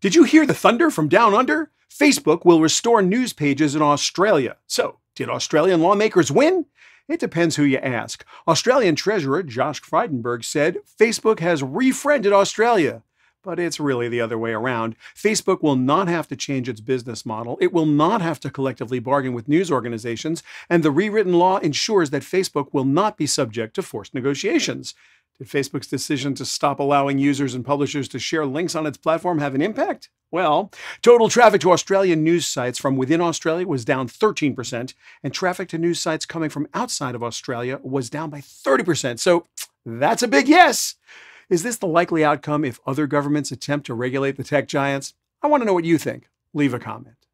Did you hear the thunder from down under? Facebook will restore news pages in Australia. So, did Australian lawmakers win? It depends who you ask. Australian Treasurer Josh Frydenberg said Facebook has refriended Australia. But it's really the other way around. Facebook will not have to change its business model. It will not have to collectively bargain with news organizations. And the rewritten law ensures that Facebook will not be subject to forced negotiations. Did Facebook's decision to stop allowing users and publishers to share links on its platform have an impact? Well, total traffic to Australian news sites from within Australia was down 13%, and traffic to news sites coming from outside of Australia was down by 30%. So that's a big yes. Is this the likely outcome if other governments attempt to regulate the tech giants? I want to know what you think. Leave a comment.